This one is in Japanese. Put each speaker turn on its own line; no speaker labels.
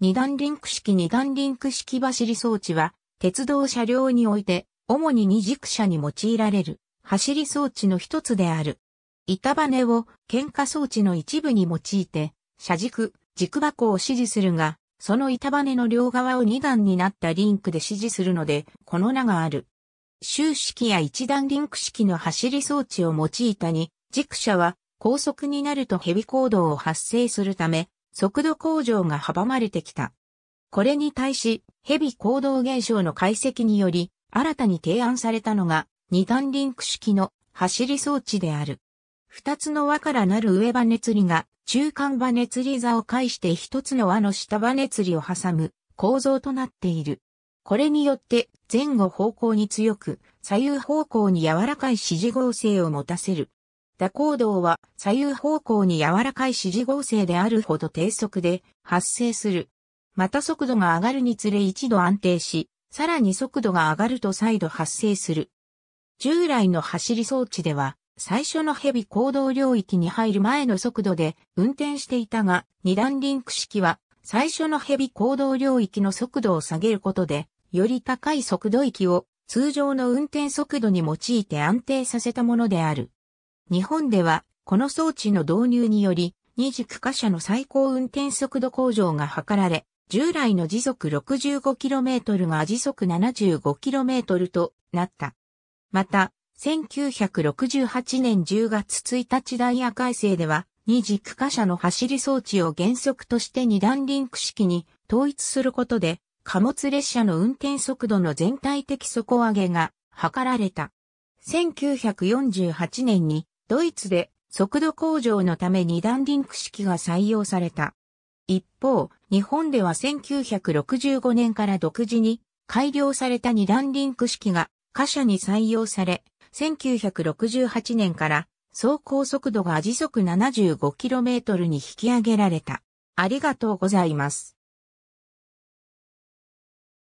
二段リンク式二段リンク式走り装置は、鉄道車両において、主に二軸車に用いられる、走り装置の一つである。板バネを喧嘩装置の一部に用いて、車軸、軸箱を指示するが、その板バネの両側を二段になったリンクで指示するので、この名がある。周式や一段リンク式の走り装置を用いたに、軸車は高速になるとヘビ行動を発生するため、速度向上が阻まれてきた。これに対し、ヘビ行動現象の解析により、新たに提案されたのが、二段リンク式の走り装置である。二つの輪からなる上羽熱釣りが、中間羽熱釣り座を介して一つの輪の下羽熱釣りを挟む構造となっている。これによって前後方向に強く、左右方向に柔らかい支持合成を持たせる蛇行動は左右方向に柔らかい支持合成であるほど低速で発生する。また速度が上がるにつれ一度安定し、さらに速度が上がると再度発生する。従来の走り装置では、最初のヘビ行動領域に入る前の速度で運転していたが、二段リンク式は最初のヘビ行動領域の速度を下げることで、より高い速度域を通常の運転速度に用いて安定させたものである。日本では、この装置の導入により、次区貨車の最高運転速度向上が図られ、従来の時速 65km が時速 75km となった。また、1968年10月1日ダイヤ改正では、二軸貨車の走り装置を原則として二段リンク式に統一することで、貨物列車の運転速度の全体的底上げが図られた。1948年にドイツで速度向上のため二段リンク式が採用された。一方、日本では1965年から独自に改良された二段リンク式が貨車に採用され、1968年から走行速度が時速 75km に引き上げられた。ありがとうございます。